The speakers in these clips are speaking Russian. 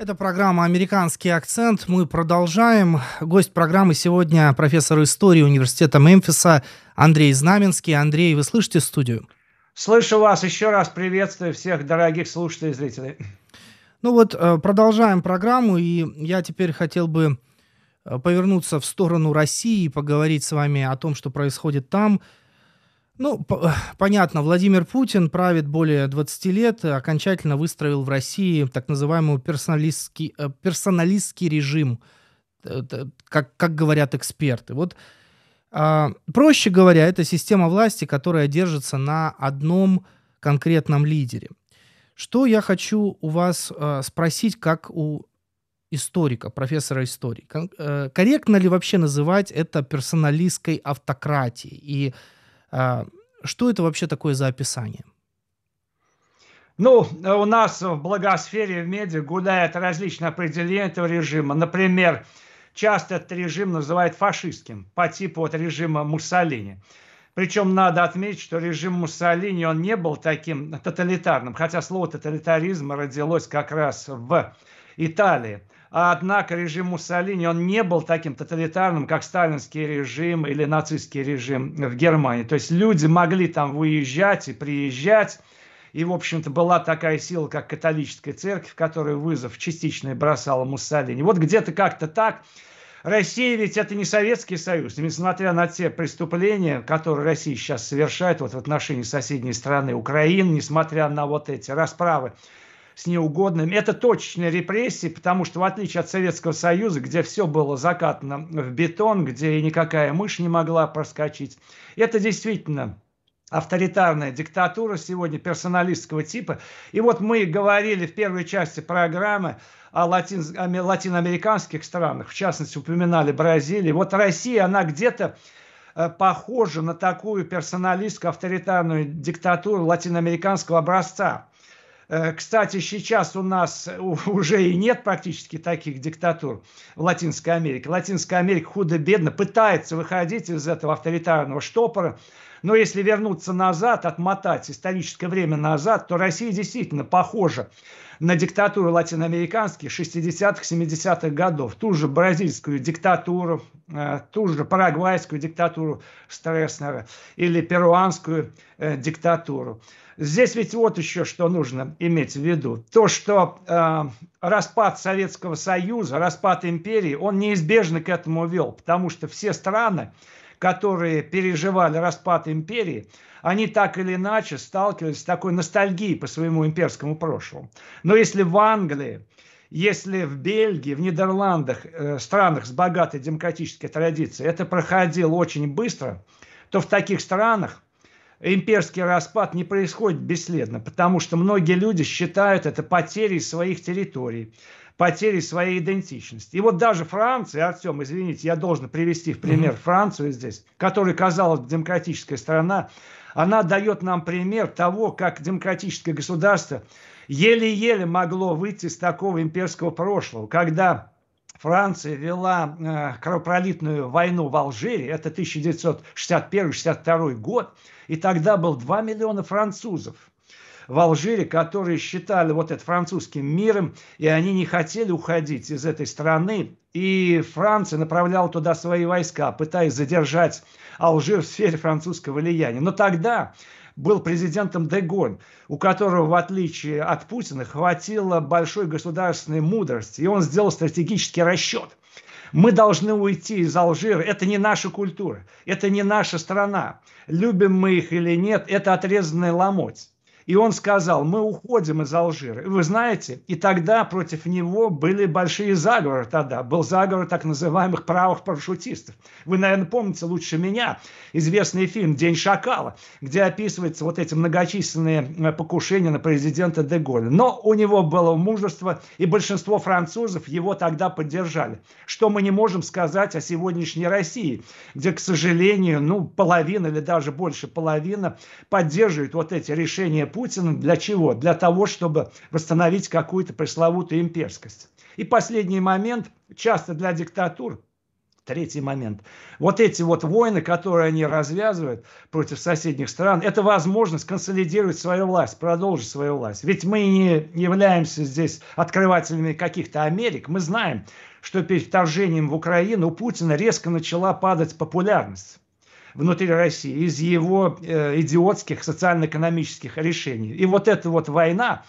Это программа «Американский акцент». Мы продолжаем. Гость программы сегодня профессор истории Университета Мемфиса Андрей Знаменский. Андрей, вы слышите студию? Слышу вас. Еще раз приветствую всех дорогих слушателей и зрителей. Ну вот, э, продолжаем программу, и я теперь хотел бы э, повернуться в сторону России и поговорить с вами о том, что происходит там – ну, понятно, Владимир Путин правит более 20 лет, э, окончательно выстроил в России так называемый персоналистский, э, персоналистский режим, э, как, как говорят эксперты. Вот, а, проще говоря, это система власти, которая держится на одном конкретном лидере. Что я хочу у вас спросить, как у историка, профессора истории. Корректно ли вообще называть это персоналистской автократией? И а, что это вообще такое за описание? Ну, у нас в благосфере в медиа гуляют различные определения этого режима. Например, часто этот режим называют фашистским, по типу вот режима Муссолини. Причем надо отметить, что режим Муссолини, он не был таким тоталитарным, хотя слово тоталитаризм родилось как раз в Италии – Однако режим Муссолини, он не был таким тоталитарным, как сталинский режим или нацистский режим в Германии. То есть люди могли там выезжать и приезжать. И, в общем-то, была такая сила, как католическая церковь, которая вызов частично и бросала Муссолини. Вот где-то как-то так. Россия ведь это не Советский Союз, несмотря на те преступления, которые Россия сейчас совершает вот в отношении соседней страны Украины, несмотря на вот эти расправы с неугодными. Это точечные репрессии, потому что в отличие от Советского Союза, где все было закатано в бетон, где никакая мышь не могла проскочить, это действительно авторитарная диктатура сегодня персоналистского типа. И вот мы говорили в первой части программы о латин, о латиноамериканских странах, в частности упоминали Бразилию. Вот Россия, она где-то э, похожа на такую персоналистскую авторитарную диктатуру латиноамериканского образца. Э, кстати, сейчас у нас э, уже и нет практически таких диктатур в Латинской Америке. Латинская Америка худо-бедно пытается выходить из этого авторитарного штопора, но если вернуться назад, отмотать историческое время назад, то Россия действительно похожа на диктатуру латиноамериканских 60-х, 70-х годов. Ту же бразильскую диктатуру, э, ту же парагвайскую диктатуру Стресснера или перуанскую э, диктатуру. Здесь ведь вот еще что нужно иметь в виду. То, что э, распад Советского Союза, распад империи, он неизбежно к этому вел, потому что все страны, которые переживали распад империи, они так или иначе сталкивались с такой ностальгией по своему имперскому прошлому. Но если в Англии, если в Бельгии, в Нидерландах, э, странах с богатой демократической традицией это проходило очень быстро, то в таких странах имперский распад не происходит бесследно, потому что многие люди считают это потерей своих территорий потери своей идентичности. И вот даже Франция, Артем, извините, я должен привести в пример Францию здесь, которая, казалась демократическая страна, она дает нам пример того, как демократическое государство еле-еле могло выйти из такого имперского прошлого, когда Франция вела э, кровопролитную войну в Алжире, это 1961-62 год, и тогда было 2 миллиона французов в Алжире, которые считали вот это французским миром, и они не хотели уходить из этой страны. И Франция направляла туда свои войска, пытаясь задержать Алжир в сфере французского влияния. Но тогда был президентом Деголь, у которого, в отличие от Путина, хватило большой государственной мудрости, и он сделал стратегический расчет. Мы должны уйти из Алжира. Это не наша культура, это не наша страна. Любим мы их или нет, это отрезанная ломоть. И он сказал, мы уходим из Алжира. И вы знаете, и тогда против него были большие заговоры тогда. Был заговор так называемых правых парашютистов. Вы, наверное, помните лучше меня известный фильм «День шакала», где описываются вот эти многочисленные э, покушения на президента Деголя. Но у него было мужество, и большинство французов его тогда поддержали. Что мы не можем сказать о сегодняшней России, где, к сожалению, ну, половина или даже больше половина поддерживает вот эти решения Путина Путина для чего? Для того, чтобы восстановить какую-то пресловутую имперскость. И последний момент, часто для диктатур, третий момент. Вот эти вот войны, которые они развязывают против соседних стран, это возможность консолидировать свою власть, продолжить свою власть. Ведь мы не являемся здесь открывателями каких-то Америк. Мы знаем, что перед вторжением в Украину у Путина резко начала падать популярность внутри России, из его э, идиотских социально-экономических решений. И вот эта вот война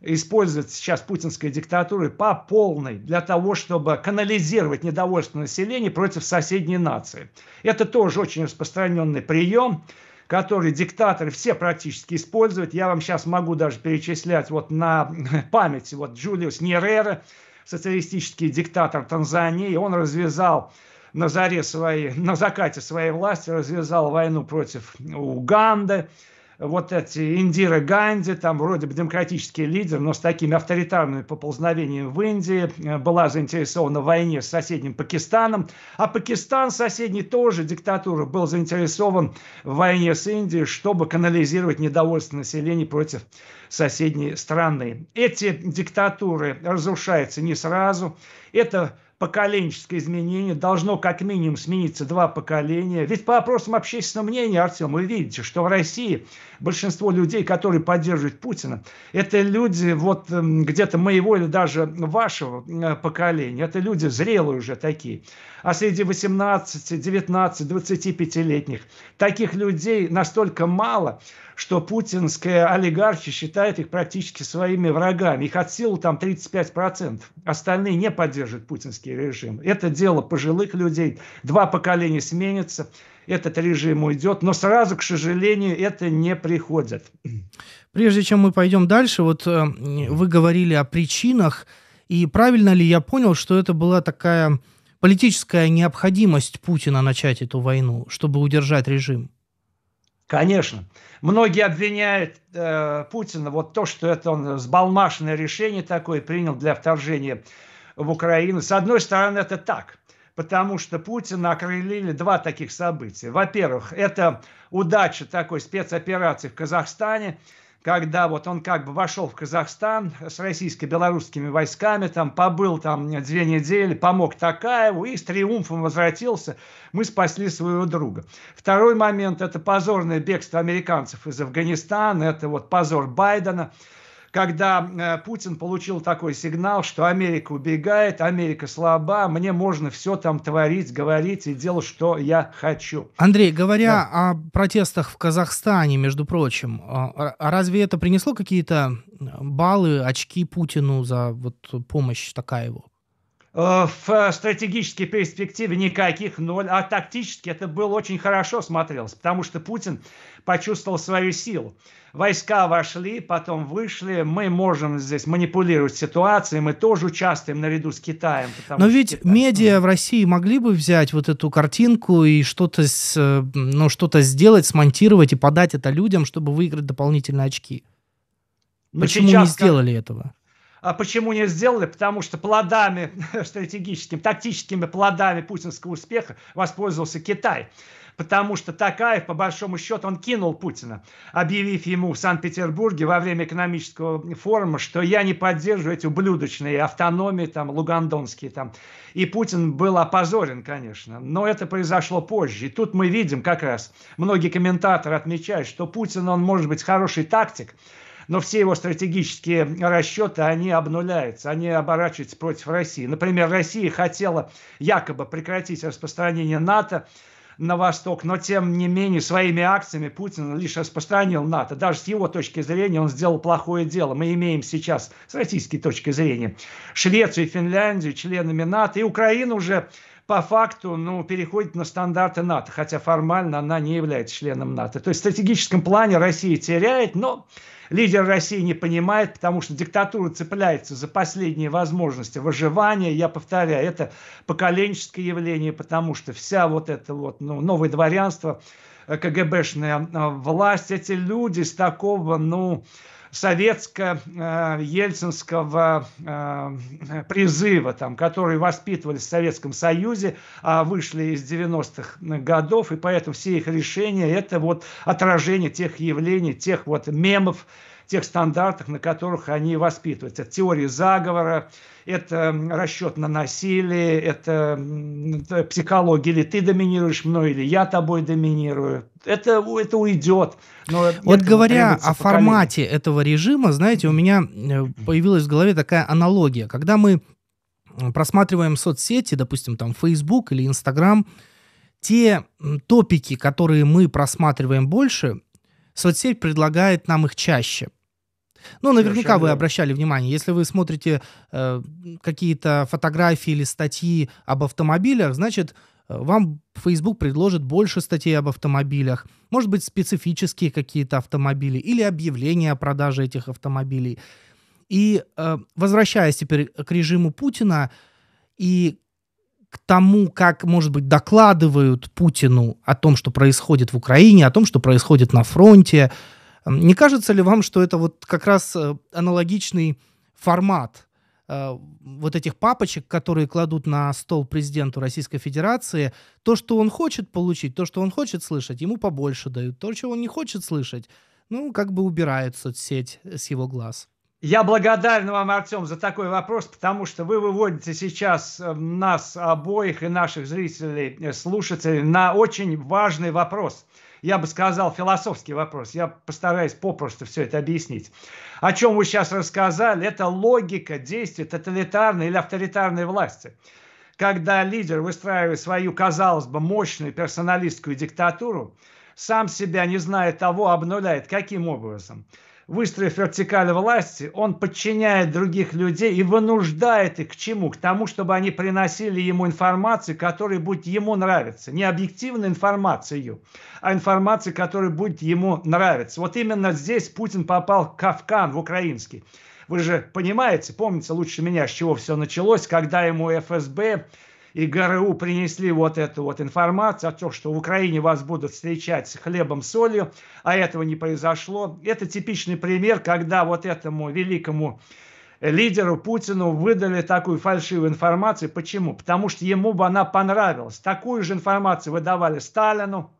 использует сейчас путинская диктатура по полной для того, чтобы канализировать недовольство населения против соседней нации. Это тоже очень распространенный прием который диктаторы все практически используют. Я вам сейчас могу даже перечислять вот на памяти вот Джулиус Нерера, социалистический диктатор Танзании, он развязал на заре своей, на закате своей власти развязал войну против Уганды, вот эти Индира Ганди, там вроде бы демократический лидер, но с такими авторитарными поползновениями в Индии, э, была заинтересована в войне с соседним Пакистаном, а Пакистан соседний тоже, диктатура, был заинтересован в войне с Индией, чтобы канализировать недовольство населения против соседней страны. Эти диктатуры разрушаются не сразу, это поколенческое изменение, должно как минимум смениться два поколения. Ведь по опросам общественного мнения, Артем, вы видите, что в России большинство людей, которые поддерживают Путина, это люди вот эм, где-то моего или даже вашего э, поколения. Это люди зрелые уже такие. А среди 18, 19, 25-летних таких людей настолько мало, что путинская олигархия считает их практически своими врагами. Их от силы там 35%. Остальные не поддерживают путинские путинский режим. Это дело пожилых людей. Два поколения сменятся, этот режим уйдет, но сразу, к сожалению, это не приходит. Прежде чем мы пойдем дальше, вот э, вы говорили о причинах, и правильно ли я понял, что это была такая политическая необходимость Путина начать эту войну, чтобы удержать режим? Конечно. Многие обвиняют э, Путина вот то, что это он сбалмашенное решение такое принял для вторжения в Украину. С одной стороны, это так, потому что Путина окрылили два таких события. Во-первых, это удача такой спецоперации в Казахстане, когда вот он как бы вошел в Казахстан с российско-белорусскими войсками, там побыл там две недели, помог Такаеву и с триумфом возвратился. Мы спасли своего друга. Второй момент – это позорное бегство американцев из Афганистана, это вот позор Байдена – когда э, Путин получил такой сигнал, что Америка убегает, Америка слаба, мне можно все там творить, говорить и делать, что я хочу. Андрей, говоря да. о протестах в Казахстане, между прочим, а, а, а разве это принесло какие-то э, баллы, очки Путину за вот помощь такая его? Э, в э, стратегической перспективе никаких ноль, а тактически это было очень хорошо смотрелось, потому что Путин почувствовал свою силу. Войска вошли, потом вышли, мы можем здесь манипулировать ситуацией, мы тоже участвуем наряду с Китаем. Но ведь Китай... медиа в России могли бы взять вот эту картинку и что-то э, ну, что то сделать, смонтировать и подать это людям, чтобы выиграть дополнительные очки. Но ну, Почему сейчас, не сделали этого? А почему не сделали? Потому что плодами, стратегическими, тактическими плодами путинского успеха воспользовался Китай потому что Такаев, по большому счету, он кинул Путина, объявив ему в Санкт-Петербурге во время экономического форума, что я не поддерживаю эти ублюдочные автономии, там, лугандонские, там. И Путин был опозорен, конечно, но это произошло позже. И тут мы видим как раз, многие комментаторы отмечают, что Путин, он может быть хороший тактик, но все его стратегические расчеты, они обнуляются, они оборачиваются против России. Например, Россия хотела якобы прекратить распространение НАТО, на восток, но тем не менее своими акциями Путин лишь распространил НАТО. Даже с его точки зрения он сделал плохое дело. Мы имеем сейчас, с российской точки зрения, Швецию и Финляндию членами НАТО, и Украина уже по факту ну, переходит на стандарты НАТО, хотя формально она не является членом НАТО. То есть в стратегическом плане Россия теряет, но Лидер России не понимает, потому что диктатура цепляется за последние возможности выживания. Я повторяю, это поколенческое явление, потому что вся вот это вот ну, новое дворянство, э, КГБшная э, власть, эти люди с такого, ну, советско-ельцинского э, призыва, там, которые воспитывались в Советском Союзе, а вышли из 90-х годов, и поэтому все их решения – это вот отражение тех явлений, тех вот мемов, тех стандартах, на которых они воспитываются. Это теория заговора, это расчет на насилие, это, это психология, или ты доминируешь мной, или я тобой доминирую. Это, это уйдет. Но вот говоря о поколение. формате этого режима, знаете, у меня э, появилась в голове такая аналогия. Когда мы просматриваем соцсети, допустим, там Facebook или Instagram, те топики, которые мы просматриваем больше, соцсеть предлагает нам их чаще. Ну, наверняка Совершенно вы верно. обращали внимание, если вы смотрите э, какие-то фотографии или статьи об автомобилях, значит, э, вам Facebook предложит больше статей об автомобилях, может быть, специфические какие-то автомобили или объявления о продаже этих автомобилей. И э, возвращаясь теперь к режиму Путина и к тому, как, может быть, докладывают Путину о том, что происходит в Украине, о том, что происходит на фронте. Не кажется ли вам, что это вот как раз э, аналогичный формат э, вот этих папочек, которые кладут на стол президенту Российской Федерации, то, что он хочет получить, то, что он хочет слышать, ему побольше дают. То, чего он не хочет слышать, ну, как бы убирают соцсеть с его глаз. Я благодарен вам, Артем, за такой вопрос, потому что вы выводите сейчас э, нас обоих и наших зрителей, э, слушателей на очень важный вопрос. Я бы сказал, философский вопрос. Я постараюсь попросту все это объяснить. О чем вы сейчас рассказали, это логика действий тоталитарной или авторитарной власти. Когда лидер выстраивает свою, казалось бы, мощную персоналистскую диктатуру, сам себя, не зная того, обнуляет. Каким образом? выстроив вертикаль власти, он подчиняет других людей и вынуждает их к чему? К тому, чтобы они приносили ему информацию, которая будет ему нравиться. Не объективную информацию, а информацию, которая будет ему нравиться. Вот именно здесь Путин попал в Кавкан, в украинский. Вы же понимаете, помните лучше меня, с чего все началось, когда ему ФСБ и ГРУ принесли вот эту вот информацию о том, что в Украине вас будут встречать с хлебом, солью, а этого не произошло. Это типичный пример, когда вот этому великому лидеру Путину выдали такую фальшивую информацию. Почему? Потому что ему бы она понравилась. Такую же информацию выдавали Сталину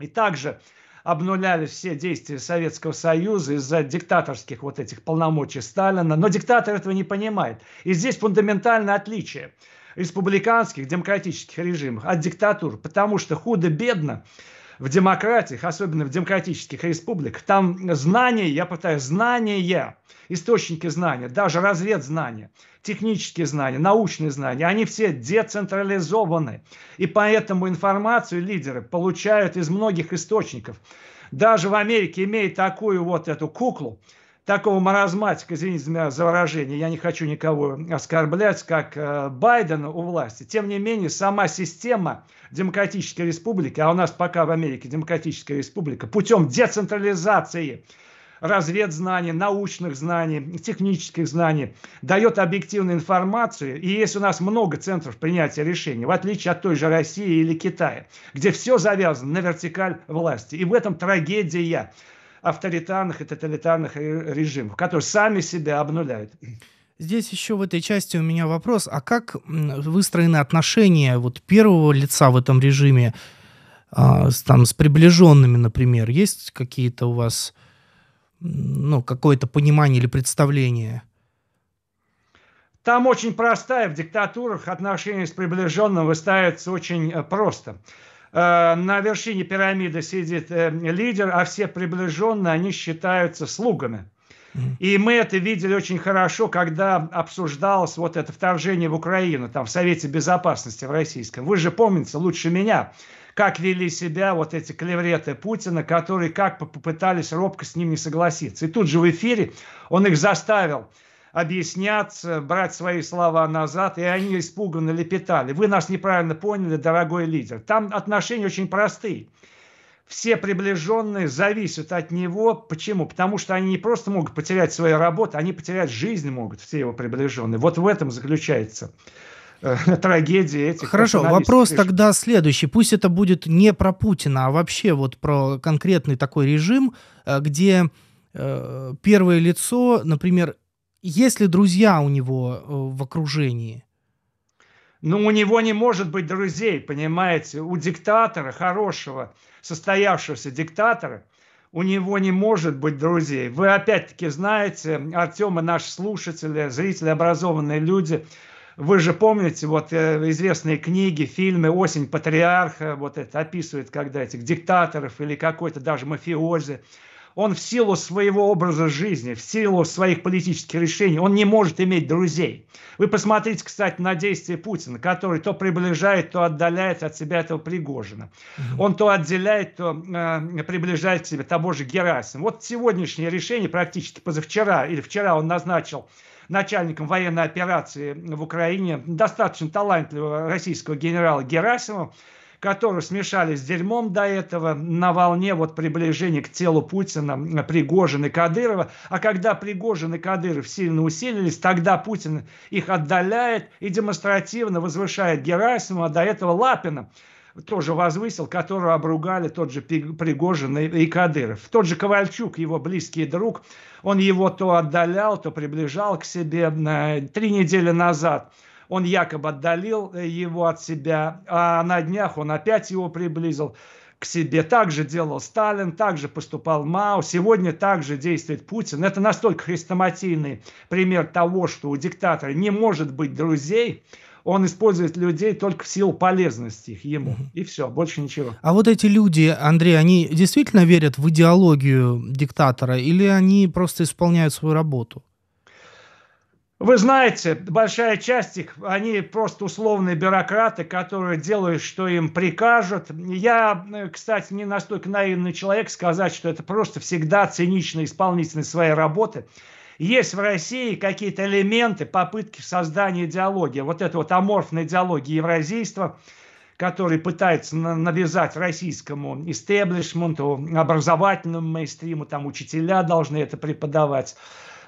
и также обнуляли все действия Советского Союза из-за диктаторских вот этих полномочий Сталина. Но диктатор этого не понимает. И здесь фундаментальное отличие – республиканских демократических режимах, от диктатур, потому что худо-бедно в демократиях, особенно в демократических республиках, там знания, я пытаюсь, знания, источники знания, даже разведзнания, технические знания, научные знания, они все децентрализованы. И поэтому информацию лидеры получают из многих источников. Даже в Америке имея такую вот эту куклу, такого маразматика, извините меня за выражение, я не хочу никого оскорблять, как э, Байден у власти. Тем не менее, сама система демократической республики, а у нас пока в Америке демократическая республика, путем децентрализации разведзнаний, научных знаний, технических знаний, дает объективную информацию. И есть у нас много центров принятия решений, в отличие от той же России или Китая, где все завязано на вертикаль власти. И в этом трагедия авторитарных и тоталитарных режимов, которые сами себя обнуляют. Здесь еще в этой части у меня вопрос, а как выстроены отношения вот первого лица в этом режиме а, с, там, с приближенными, например? Есть какие-то у вас, ну, какое-то понимание или представление? Там очень простая, в диктатурах отношения с приближенным выставятся очень э, просто. Э, на вершине пирамиды сидит э, лидер, а все приближенные, они считаются слугами. И мы это видели очень хорошо, когда обсуждалось вот это вторжение в Украину, там, в Совете Безопасности в российском. Вы же помните лучше меня, как вели себя вот эти клевреты Путина, которые как попытались робко с ним не согласиться. И тут же в эфире он их заставил объясняться, брать свои слова назад, и они испуганно лепетали. Вы нас неправильно поняли, дорогой лидер. Там отношения очень простые. Все приближенные зависят от него. Почему? Потому что они не просто могут потерять свою работу, они потерять жизнь могут, все его приближенные. Вот в этом заключается э, трагедии этих Хорошо, вопрос тогда следующий. Пусть это будет не про Путина, а вообще вот про конкретный такой режим, э, где э, первое лицо, например, есть ли друзья у него э, в окружении? Ну, у него не может быть друзей, понимаете? У диктатора, хорошего, состоявшегося диктатора, у него не может быть друзей. Вы опять-таки знаете, Артема, наши слушатели, зрители, образованные люди, вы же помните, вот э, известные книги, фильмы «Осень патриарха», вот это описывает, когда этих диктаторов или какой-то даже мафиози он в силу своего образа жизни, в силу своих политических решений, он не может иметь друзей. Вы посмотрите, кстати, на действия Путина, который то приближает, то отдаляет от себя этого Пригожина. Он то отделяет, то э, приближает к себе того же Герасима. Вот сегодняшнее решение практически позавчера или вчера он назначил начальником военной операции в Украине достаточно талантливого российского генерала Герасимова, которые смешались с дерьмом до этого на волне вот приближения к телу Путина э, Пригожин и Кадырова. А когда Пригожин и Кадыров сильно усилились, тогда Путин их отдаляет и демонстративно возвышает Герасимова, а до этого Лапина тоже возвысил, которого обругали тот же Пригожин и Кадыров. Тот же Ковальчук, его близкий друг, он его то отдалял, то приближал к себе на э, три недели назад – он якобы отдалил э, его от себя, а на днях он опять его приблизил к себе. Так же делал Сталин, так же поступал Мао, сегодня так же действует Путин. Это настолько хрестоматийный пример того, что у диктатора не может быть друзей, он использует людей только в силу полезности их ему. И все, больше ничего. А вот эти люди, Андрей, они действительно верят в идеологию диктатора или они просто исполняют свою работу? Вы знаете, большая часть их, они просто условные бюрократы, которые делают, что им прикажут. Я, кстати, не настолько наивный человек сказать, что это просто всегда циничная исполнительность своей работы. Есть в России какие-то элементы попытки создания идеологии, вот эта вот аморфная идеология евразийства, который пытается навязать российскому истеблишменту, образовательному мейстриму, там учителя должны это преподавать.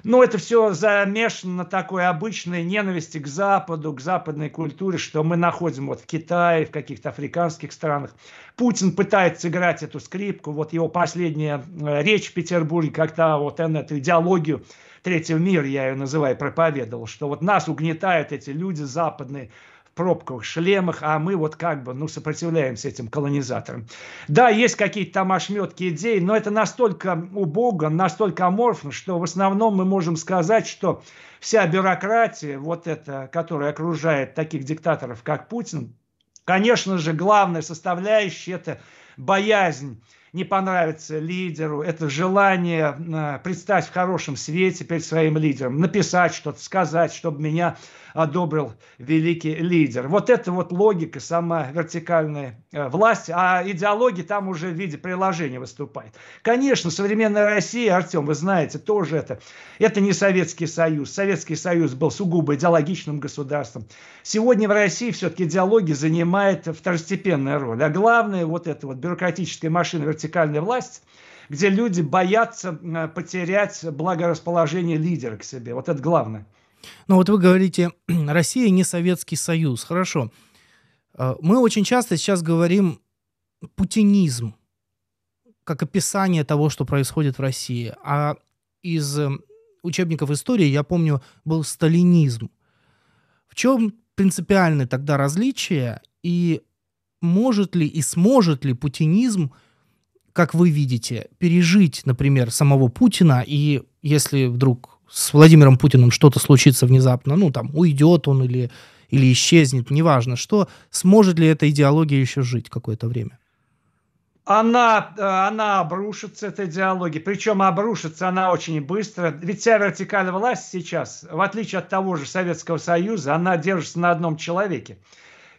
Но ну, это все замешано на такой обычной ненависти к Западу, к западной культуре, что мы находим вот в Китае, в каких-то африканских странах. Путин пытается играть эту скрипку. Вот его последняя э, речь в Петербурге, когда вот он эту идеологию третьего мира, я ее называю, проповедовал, что вот нас угнетают эти люди западные, пробках, шлемах, а мы вот как бы, ну, сопротивляемся этим колонизаторам. Да, есть какие-то там ошметки идей, но это настолько убого, настолько аморфно, что в основном мы можем сказать, что вся бюрократия, вот эта, которая окружает таких диктаторов, как Путин, конечно же, главная составляющая – это боязнь не понравится лидеру, это желание э, предстать в хорошем свете перед своим лидером, написать что-то, сказать, чтобы меня одобрил великий лидер. Вот это вот логика самая вертикальная э, власть а идеология там уже в виде приложения выступает. Конечно, современная Россия, Артем, вы знаете, тоже это. Это не Советский Союз. Советский Союз был сугубо идеологичным государством. Сегодня в России все-таки идеология занимает второстепенную роль. А главное, вот эта вот бюрократическая машина вертикальная власть, где люди боятся э, потерять благорасположение лидера к себе. Вот это главное. Ну вот вы говорите, Россия не Советский Союз. Хорошо. Э, мы очень часто сейчас говорим путинизм как описание того, что происходит в России. А из э, учебников истории, я помню, был сталинизм. В чем принципиальное тогда различие и может ли и сможет ли путинизм – как вы видите, пережить, например, самого Путина, и если вдруг с Владимиром Путиным что-то случится внезапно, ну там уйдет он или, или исчезнет, неважно что, сможет ли эта идеология еще жить какое-то время? Она, э, она обрушится, эта идеология. Причем обрушится она очень быстро. Ведь вся вертикальная власть сейчас, в отличие от того же Советского Союза, она держится на одном человеке.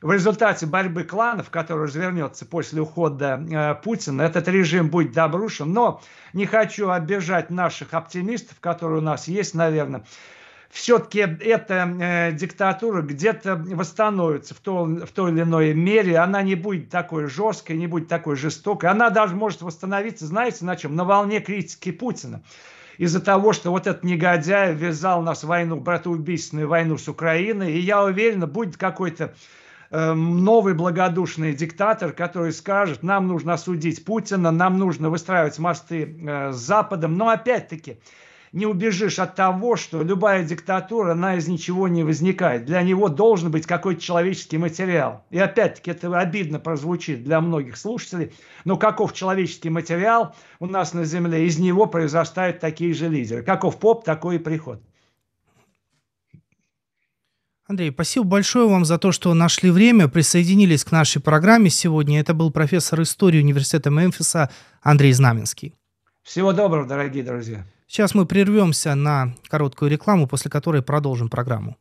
В результате борьбы кланов, которая развернется после ухода э, Путина, этот режим будет обрушен. Но не хочу обижать наших оптимистов, которые у нас есть, наверное все-таки эта э, диктатура где-то восстановится в, то, в той или иной мере. Она не будет такой жесткой, не будет такой жестокой. Она даже может восстановиться, знаете, на чем? На волне критики Путина. Из-за того, что вот этот негодяй ввязал нас в войну, братоубийственную войну с Украиной. И я уверен, будет какой-то Эм, новый благодушный диктатор, который скажет, нам нужно осудить Путина, нам нужно выстраивать мосты э, с Западом. Но опять-таки, не убежишь от того, что любая диктатура, она из ничего не возникает. Для него должен быть какой-то человеческий материал. И опять-таки это обидно прозвучит для многих слушателей, но каков человеческий материал у нас на Земле, из него произрастают такие же лидеры. Каков поп, такой и приход. Андрей, спасибо большое вам за то, что нашли время, присоединились к нашей программе сегодня. Это был профессор истории Университета Мемфиса Андрей Знаменский. Всего доброго, дорогие друзья. Сейчас мы прервемся на короткую рекламу, после которой продолжим программу.